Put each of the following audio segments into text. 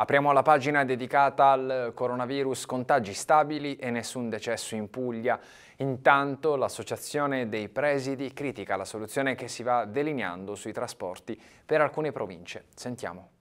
Apriamo la pagina dedicata al coronavirus, contagi stabili e nessun decesso in Puglia. Intanto l'Associazione dei Presidi critica la soluzione che si va delineando sui trasporti per alcune province. Sentiamo.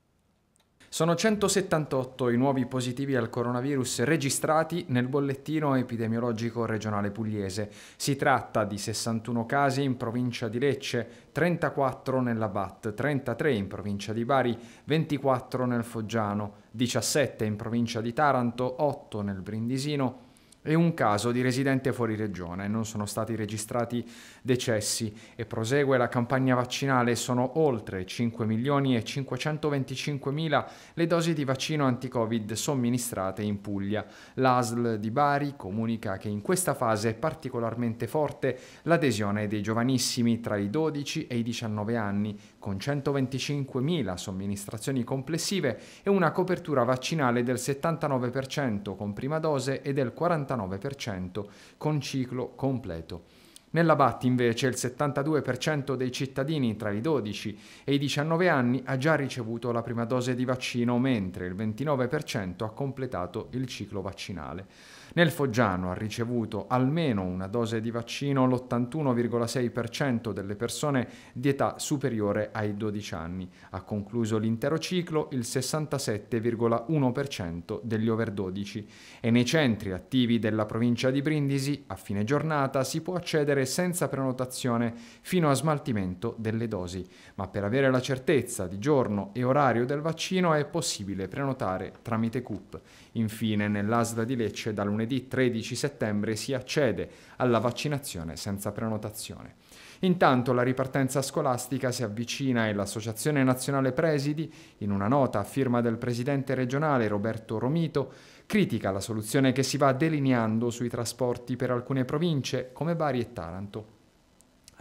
Sono 178 i nuovi positivi al coronavirus registrati nel bollettino epidemiologico regionale pugliese. Si tratta di 61 casi in provincia di Lecce, 34 nella BAT, 33 in provincia di Bari, 24 nel Foggiano, 17 in provincia di Taranto, 8 nel Brindisino, e un caso di residente fuori regione, non sono stati registrati decessi e prosegue la campagna vaccinale, sono oltre 5 milioni e 525 mila le dosi di vaccino anti-Covid somministrate in Puglia. L'ASL di Bari comunica che in questa fase è particolarmente forte l'adesione dei giovanissimi tra i 12 e i 19 anni, con 125 mila somministrazioni complessive e una copertura vaccinale del 79% con prima dose e del 40% 49% con ciclo completo. Nella BAT invece il 72% dei cittadini tra i 12 e i 19 anni ha già ricevuto la prima dose di vaccino, mentre il 29% ha completato il ciclo vaccinale. Nel Foggiano ha ricevuto almeno una dose di vaccino l'81,6% delle persone di età superiore ai 12 anni. Ha concluso l'intero ciclo il 67,1% degli over 12 e nei centri attivi della provincia di Brindisi a fine giornata si può accedere ricevere senza prenotazione fino a smaltimento delle dosi, ma per avere la certezza di giorno e orario del vaccino è possibile prenotare tramite CUP. Infine, nell'ASDA di Lecce da lunedì 13 settembre si accede alla vaccinazione senza prenotazione. Intanto la ripartenza scolastica si avvicina e l'Associazione Nazionale Presidi, in una nota a firma del presidente regionale Roberto Romito, Critica la soluzione che si va delineando sui trasporti per alcune province come Bari e Taranto.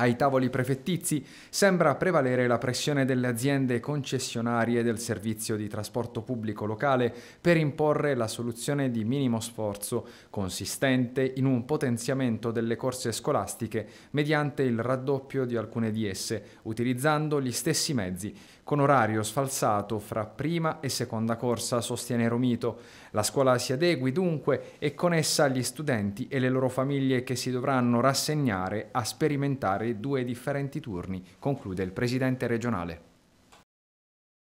Ai tavoli prefettizi sembra prevalere la pressione delle aziende concessionarie del servizio di trasporto pubblico locale per imporre la soluzione di minimo sforzo, consistente in un potenziamento delle corse scolastiche mediante il raddoppio di alcune di esse, utilizzando gli stessi mezzi, con orario sfalsato fra prima e seconda corsa, sostiene Romito. La scuola si adegui dunque e con essa gli studenti e le loro famiglie che si dovranno rassegnare a sperimentare e due differenti turni, conclude il presidente regionale.